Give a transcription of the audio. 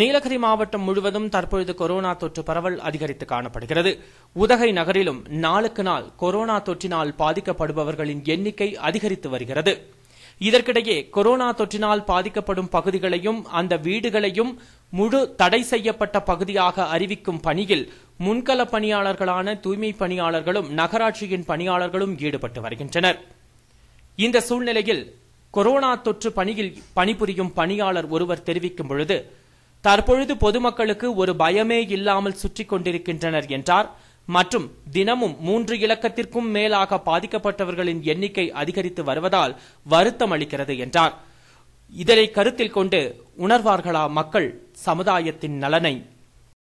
நீலகிரி மாவட்டம் முழுவதும் தற்பொழுது கொரோனா தொற்று பரவல் அதிகரித்து காணப்படுகிறது உதகை நகரிலும் நாளுக்கு நாள் கொரோனா தொற்றினால் பாதிக்கப்படுபவர்களின் எண்ணிக்கை அதிகரித்து வருகிறது இதற்கிடையே கொரோனா தொற்றினால் பாதிக்கப்படும் பகுதிகளையும் அந்த வீடுகளையும் முழு தடை செய்யப்பட்ட பகுதியாக அறிவிக்கும் பணியில் முன்கள பணியாளர்களான தூய்மை பணியாளர்களும் நகராட்சியின் பணியாளர்களும் ஈடுபட்டு வருகின்றனர் இந்த சூழ்நிலையில் கொரோனா தொற்று பணியில் பணிபுரியும் பணியாளர் ஒருவர் தெரிவிக்கும் பொழுது தற்பொழுது பொதுமக்களுக்கு ஒரு பயமே இல்லாமல் சுற்றி கொண்டிருக்கின்றனர் என்றார் மற்றும் தினமும் மூன்று இலக்கத்திற்கும் மேலாக பாதிக்கப்பட்டவர்களின் எண்ணிக்கை அதிகரித்து வருவதால் வருத்தம் அளிக்கிறது என்றார் இதனை கருத்தில் கொண்டு உணர்வார்களா மக்கள் சமுதாயத்தின் நலனை